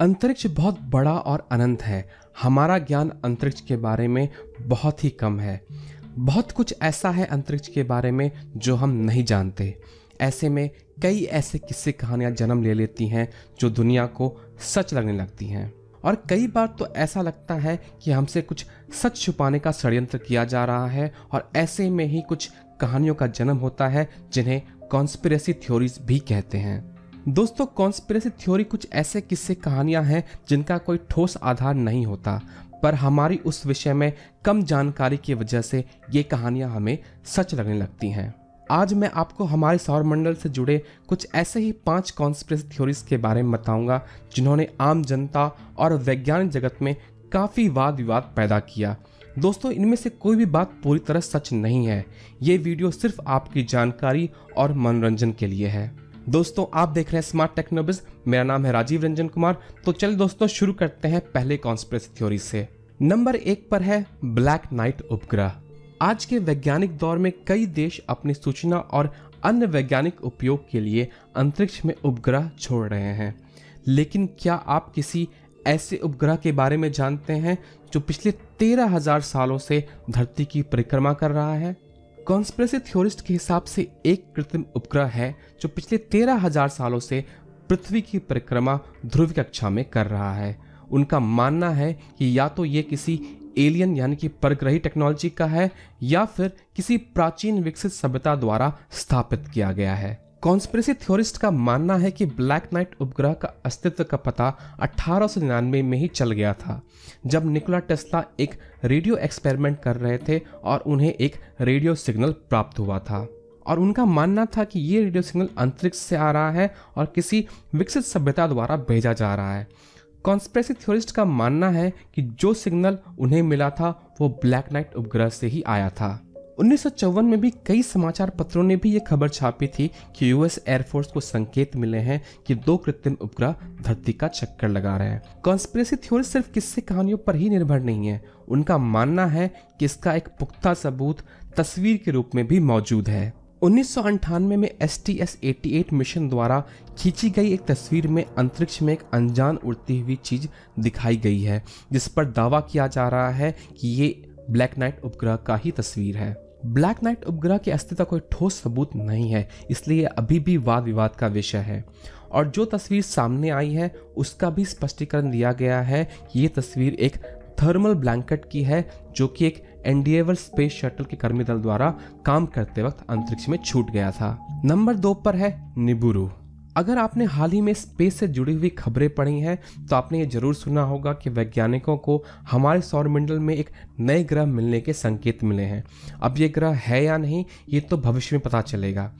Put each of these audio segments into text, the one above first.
अंतरिक्ष बहुत बड़ा और अनंत है हमारा ज्ञान अंतरिक्ष के बारे में बहुत ही कम है बहुत कुछ ऐसा है अंतरिक्ष के बारे में जो हम नहीं जानते ऐसे में कई ऐसे किस्से कहानियाँ जन्म ले लेती हैं जो दुनिया को सच लगने लगती हैं और कई बार तो ऐसा लगता है कि हमसे कुछ सच छुपाने का षड्यंत्र किया जा रहा है और ऐसे में ही कुछ कहानियों का जन्म होता है जिन्हें कॉन्स्पिरेसी थ्योरीज भी कहते हैं दोस्तों कॉन्स्पिरेसी थ्योरी कुछ ऐसे किस्से कहानियां हैं जिनका कोई ठोस आधार नहीं होता पर हमारी उस विषय में कम जानकारी की वजह से ये कहानियां हमें सच लगने लगती हैं आज मैं आपको हमारे सौरमंडल से जुड़े कुछ ऐसे ही पांच कॉन्स्पिरेसी थ्योरीज के बारे में बताऊंगा जिन्होंने आम जनता और वैज्ञानिक जगत में काफ़ी वाद विवाद पैदा किया दोस्तों इनमें से कोई भी बात पूरी तरह सच नहीं है ये वीडियो सिर्फ आपकी जानकारी और मनोरंजन के लिए है दोस्तों आप देख रहे हैं स्मार्ट टेक्नोबिज मेरा नाम है राजीव रंजन कुमार तो चल दोस्तों शुरू करते हैं पहले कॉन्स्प्रेस थ्योरी से नंबर एक पर है ब्लैक नाइट उपग्रह आज के वैज्ञानिक दौर में कई देश अपनी सूचना और अन्य वैज्ञानिक उपयोग के लिए अंतरिक्ष में उपग्रह छोड़ रहे हैं लेकिन क्या आप किसी ऐसे उपग्रह के बारे में जानते हैं जो पिछले तेरह हजार सालों से धरती की परिक्रमा कर रहा है कॉन्स्परेसी थ्योरिस्ट के हिसाब से एक कृत्रिम उपग्रह है जो पिछले तेरह हजार सालों से पृथ्वी की परिक्रमा ध्रुव कक्षा में कर रहा है उनका मानना है कि या तो ये किसी एलियन यानी कि परग्रही टेक्नोलॉजी का है या फिर किसी प्राचीन विकसित सभ्यता द्वारा स्थापित किया गया है कॉन्स्परेसी थ्योरिस्ट का मानना है कि ब्लैक नाइट उपग्रह का अस्तित्व का पता 1899 में ही चल गया था जब निकोला टेस्ला एक रेडियो एक्सपेरिमेंट कर रहे थे और उन्हें एक रेडियो सिग्नल प्राप्त हुआ था और उनका मानना था कि ये रेडियो सिग्नल अंतरिक्ष से आ रहा है और किसी विकसित सभ्यता द्वारा भेजा जा रहा है कॉन्स्परेसी थ्योरिस्ट का मानना है कि जो सिग्नल उन्हें मिला था वो ब्लैक नाइट उपग्रह से ही आया था उन्नीस में भी कई समाचार पत्रों ने भी ये खबर छापी थी कि यूएस एयरफोर्स को संकेत मिले हैं कि दो कृत्रिम उपग्रह धरती का चक्कर लगा रहे हैं कॉन्स्परेसी थ्योरी सिर्फ किस्से कहानियों पर ही निर्भर नहीं है उनका मानना है कि इसका एक पुख्ता सबूत तस्वीर के रूप में भी मौजूद है उन्नीस में एस टी एस मिशन द्वारा खींची गई एक तस्वीर में अंतरिक्ष में एक अनजान उड़ती हुई चीज दिखाई गई है जिस पर दावा किया जा रहा है कि ये ब्लैक नाइट उपग्रह का ही तस्वीर है ब्लैक नाइट उपग्रह के अस्तित्व कोई ठोस सबूत नहीं है इसलिए अभी भी वाद विवाद का विषय है और जो तस्वीर सामने आई है उसका भी स्पष्टीकरण दिया गया है ये तस्वीर एक थर्मल ब्लैंकेट की है जो कि एक एनडीएवर स्पेस शटल के कर्मी दल द्वारा काम करते वक्त अंतरिक्ष में छूट गया था नंबर दो पर है निबुरू अगर आपने हाल ही में स्पेस से जुड़ी हुई खबरें पढ़ी हैं तो आपने ये जरूर सुना होगा कि वैज्ञानिकों को हमारे सौरमंडल में एक नए ग्रह मिलने के संकेत मिले हैं अब ये ग्रह है या नहीं ये तो भविष्य में पता चलेगा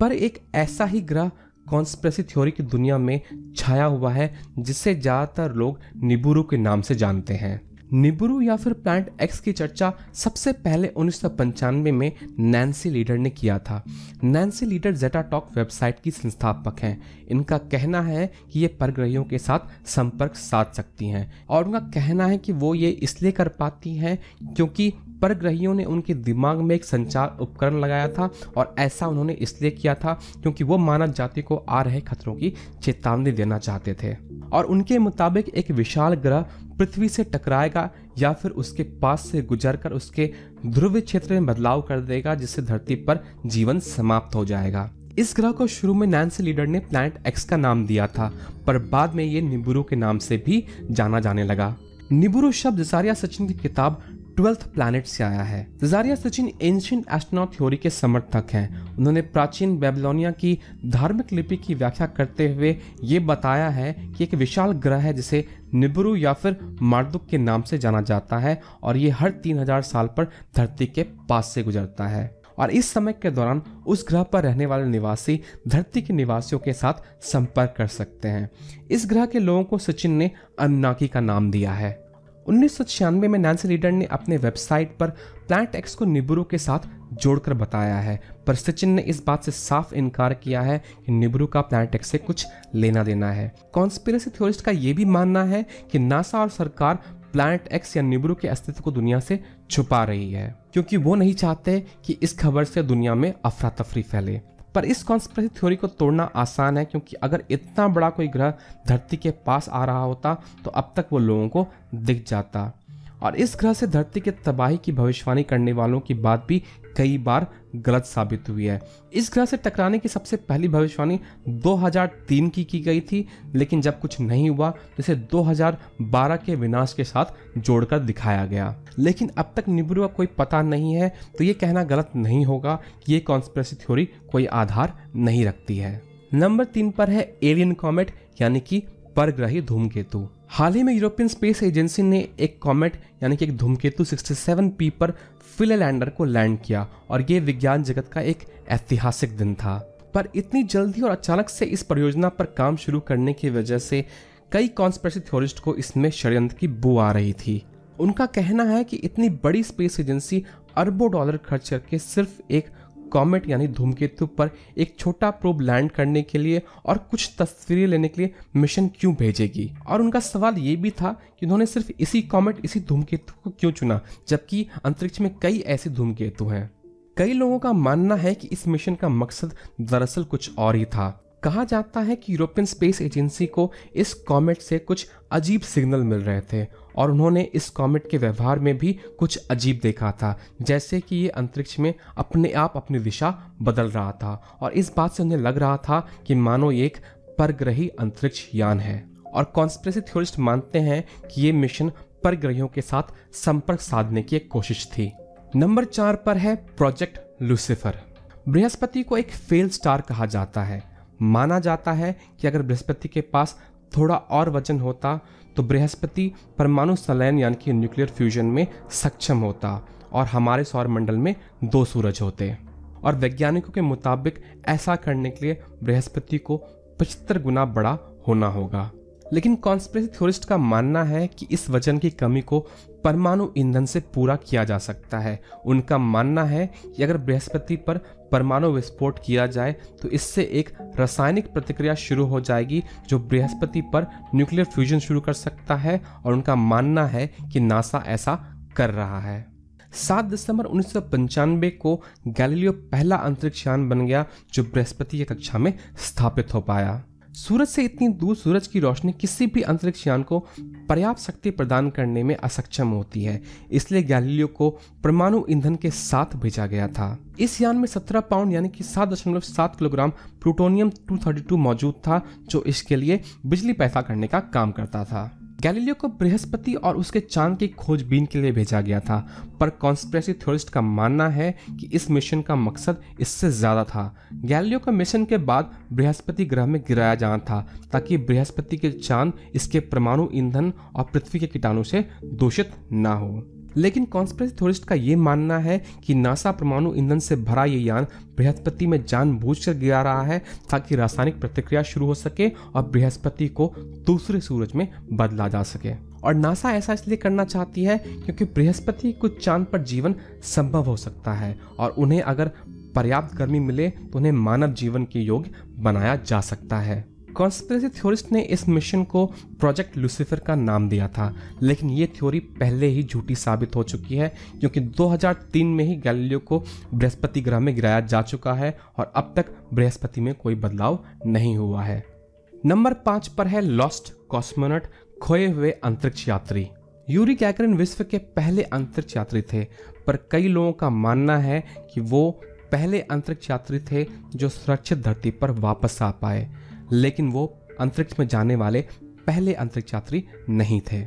पर एक ऐसा ही ग्रह कॉन्स्परेसी थ्योरी की दुनिया में छाया हुआ है जिसे ज़्यादातर लोग निबूरू के नाम से जानते हैं निब्रू या फिर प्लांट एक्स की चर्चा सबसे पहले उन्नीस में नैन्सी लीडर ने किया था Nancy Lieder ZetaTalk website की संस्थापक हैं इनका कहना है कि ये परग्रहियों के साथ संपर्क साध सकती हैं और उनका कहना है कि वो ये इसलिए कर पाती हैं क्योंकि परग्रहियों ने उनके दिमाग में एक संचार उपकरण लगाया था और ऐसा उन्होंने इसलिए किया था क्योंकि वो मानव जाति को आ रहे खतरों की चेतावनी देना चाहते थे और उनके मुताबिक एक विशाल ग्रह पृथ्वी से टकराएगा या फिर उसके पास से गुजरकर उसके ध्रुव क्षेत्र में बदलाव कर देगा जिससे धरती पर जीवन समाप्त हो जाएगा इस ग्रह को शुरू में नैन्सी लीडर ने प्लैनेट एक्स का नाम दिया था पर बाद में ये निबुरु के नाम से भी जाना जाने लगा निबुरु शब्द सारिया सचिन की किताब ट्वेल्थ प्लैनेट से आया है जारिया सचिन एंशियंट एस्ट्रोनॉट थ्योरी के समर्थक हैं उन्होंने प्राचीन बेबलोनिया की धार्मिक लिपि की व्याख्या करते हुए ये बताया है कि एक विशाल ग्रह है जिसे निब्रु या फिर मार्दुक के नाम से जाना जाता है और ये हर 3000 साल पर धरती के पास से गुजरता है और इस समय के दौरान उस ग्रह पर रहने वाले निवासी धरती के निवासियों के साथ संपर्क कर सकते हैं इस ग्रह के लोगों को सचिन ने अन्नाकी का नाम दिया है उन्नीस में नैन्सी रीडन ने अपने वेबसाइट पर प्लांट एक्स को निब्रो के साथ जोड़कर बताया है पर सचिन ने इस बात से साफ इनकार किया है कि निब्रू का एक्स से कुछ लेना देना है कॉन्स्पिरसी थ्योरिस्ट का यह भी मानना है कि नासा और सरकार प्लांट एक्स या निब्रू के अस्तित्व को दुनिया से छुपा रही है क्योंकि वो नहीं चाहते कि इस खबर से दुनिया में अफरा तफरी फैले पर इस कॉन्स्परेसी थ्योरी को तोड़ना आसान है क्योंकि अगर इतना बड़ा कोई ग्रह धरती के पास आ रहा होता तो अब तक वो लोगों को दिख जाता और इस ग्रह से धरती के तबाही की भविष्यवाणी करने वालों की बात भी कई बार गलत साबित हुई है इस ग्रह से टकराने की सबसे पहली भविष्यवाणी 2003 की की गई थी लेकिन जब कुछ नहीं हुआ तो इसे 2012 के विनाश के साथ जोड़कर दिखाया गया लेकिन अब तक निब्रु का कोई पता नहीं है तो ये कहना गलत नहीं होगा कि ये कॉन्स्परेसी थ्योरी कोई आधार नहीं रखती है नंबर तीन पर है एलियन कॉमेट यानी कि परग्रही धूमकेतु हाल ही में यूरोपियन स्पेस एजेंसी ने एक कॉमेट यानी कि एक धूमकेतु 67 पी पर फिले लैंडर को लैंड किया और ये विज्ञान जगत का एक ऐतिहासिक दिन था पर इतनी जल्दी और अचानक से इस परियोजना पर काम शुरू करने की वजह से कई कॉन्स्परेसी थ्योरिस्ट को इसमें षडयंत्र की बू आ रही थी उनका कहना है कि इतनी बड़ी स्पेस एजेंसी अरबों डॉलर खर्च करके सिर्फ एक कॉमेट यानी धूमकेतु पर एक छोटा प्रोब लैंड करने के लिए और कुछ तस्वीरें लेने के लिए मिशन क्यों भेजेगी और उनका सवाल ये भी था कि उन्होंने सिर्फ इसी कॉमेट इसी धूमकेतु को क्यों चुना जबकि अंतरिक्ष में कई ऐसे धूमकेतु हैं कई लोगों का मानना है कि इस मिशन का मकसद दरअसल कुछ और ही था कहा जाता है कि यूरोपियन स्पेस एजेंसी को इस कॉमेट से कुछ अजीब सिग्नल मिल रहे थे और उन्होंने इस कॉमेट के व्यवहार में भी कुछ अजीब देखा था जैसे कि ये अंतरिक्ष में अपने आप अपनी दिशा बदल रहा था और इस बात से उन्हें लग रहा था कि मानो ये एक परग्रही अंतरिक्ष यान है और कॉन्स्परेसी थ्योरिस्ट मानते हैं कि ये मिशन परग्रहियों के साथ संपर्क साधने की एक कोशिश थी नंबर चार पर है प्रोजेक्ट लूसीफर बृहस्पति को एक फेल स्टार कहा जाता है माना जाता है कि अगर बृहस्पति के पास थोड़ा और वचन होता तो बृहस्पति परमाणु संलयन यानी कि न्यूक्लियर फ्यूजन में सक्षम होता और हमारे सौरमंडल में दो सूरज होते और वैज्ञानिकों के मुताबिक ऐसा करने के लिए बृहस्पति को पचहत्तर गुना बड़ा होना होगा लेकिन कॉन्स्परेसी थ्योरिस्ट का मानना है कि इस वजन की कमी को परमाणु ईंधन से पूरा किया जा सकता है उनका मानना है कि अगर बृहस्पति पर परमाणु विस्फोट किया जाए तो इससे एक रासायनिक प्रतिक्रिया शुरू हो जाएगी जो बृहस्पति पर न्यूक्लियर फ्यूजन शुरू कर सकता है और उनका मानना है कि नासा ऐसा कर रहा है सात दिसंबर उन्नीस को गैलीलियो पहला अंतरिक्ष यान बन गया जो बृहस्पति की कक्षा में स्थापित हो पाया सूरज से इतनी दूर सूरज की रोशनी किसी भी अंतरिक्ष यान को पर्याप्त शक्ति प्रदान करने में असक्षम होती है इसलिए गैलीलियो को परमाणु ईंधन के साथ भेजा गया था इस यान में 17 पाउंड यानी कि 7.7 किलोग्राम प्लूटोनियम 232 मौजूद था जो इसके लिए बिजली पैदा करने का काम करता था गैलीलियो को बृहस्पति और उसके चांद की खोजबीन के लिए भेजा गया था पर कॉन्स्परेसी थ्योरिस्ट का मानना है कि इस मिशन का मकसद इससे ज़्यादा था गैलीलियो का मिशन के बाद बृहस्पति ग्रह में गिराया जाना था ताकि बृहस्पति के चांद इसके परमाणु ईंधन और पृथ्वी के कीटाणु से दूषित ना हो लेकिन कॉन्स्परेसी थोरिस्ट का ये मानना है कि नासा परमाणु ईंधन से भरा ये यान बृहस्पति में जानबूझकर गिरा रहा है ताकि रासायनिक प्रतिक्रिया शुरू हो सके और बृहस्पति को दूसरे सूरज में बदला जा सके और नासा ऐसा इसलिए करना चाहती है क्योंकि बृहस्पति कुछ चांद पर जीवन संभव हो सकता है और उन्हें अगर पर्याप्त गर्मी मिले तो उन्हें मानव जीवन के योग बनाया जा सकता है कॉन्स्परेसी थ्योरिस्ट ने इस मिशन को प्रोजेक्ट लूसीफर का नाम दिया था लेकिन ये थ्योरी पहले ही झूठी साबित हो चुकी है क्योंकि 2003 में ही गैलीलियो को बृहस्पति ग्रह में गिराया जा चुका है और अब तक बृहस्पति में कोई बदलाव नहीं हुआ है नंबर पाँच पर है लॉस्ट कॉस्मोनट खोए हुए अंतरिक्ष यात्री यूरी कैकरन विश्व के पहले अंतरिक्ष यात्री थे पर कई लोगों का मानना है कि वो पहले अंतरिक्ष यात्री थे जो सुरक्षित धरती पर वापस आ पाए लेकिन वो अंतरिक्ष में जाने वाले पहले अंतरिक्ष यात्री नहीं थे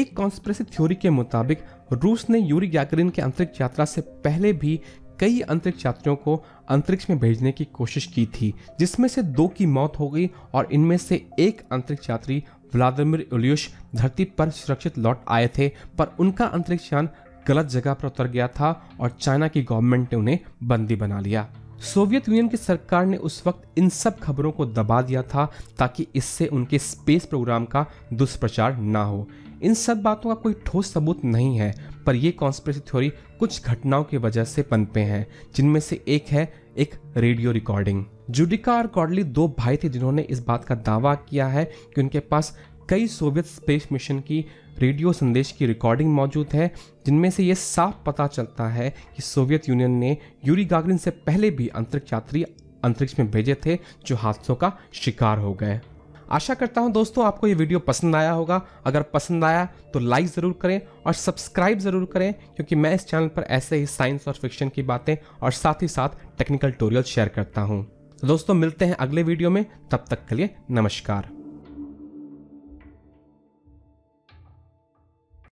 एक कॉन्स्परेसी थ्योरी के मुताबिक रूस ने यूरी गैगरिन के अंतरिक्ष यात्रा से पहले भी कई अंतरिक्ष यात्रियों को अंतरिक्ष में भेजने की कोशिश की थी जिसमें से दो की मौत हो गई और इनमें से एक अंतरिक्ष यात्री व्लादिमिर उलियुश धरती पर सुरक्षित लौट आए थे पर उनका अंतरिक्ष यान गलत जगह पर उतर गया था और चाइना की गवर्नमेंट ने उन्हें बंदी बना लिया सोवियत यूनियन की सरकार ने उस वक्त इन सब खबरों को दबा दिया था ताकि इससे उनके स्पेस प्रोग्राम का दुष्प्रचार ना हो इन सब बातों का कोई ठोस सबूत नहीं है पर यह कॉन्स्परेसी थ्योरी कुछ घटनाओं की वजह से पनपे हैं जिनमें से एक है एक रेडियो रिकॉर्डिंग जुडिका और कॉडली दो भाई थे जिन्होंने इस बात का दावा किया है कि उनके पास कई सोवियत स्पेस मिशन की रेडियो संदेश की रिकॉर्डिंग मौजूद है जिनमें से ये साफ पता चलता है कि सोवियत यूनियन ने यूरी गागरिन से पहले भी अंतरिक्ष यात्री अंतरिक्ष में भेजे थे जो हादसों का शिकार हो गए आशा करता हूँ दोस्तों आपको ये वीडियो पसंद आया होगा अगर पसंद आया तो लाइक ज़रूर करें और सब्सक्राइब ज़रूर करें क्योंकि मैं इस चैनल पर ऐसे ही साइंस और फिक्शन की बातें और साथ ही साथ टेक्निकल टोरियल शेयर करता हूँ तो दोस्तों मिलते हैं अगले वीडियो में तब तक के लिए नमस्कार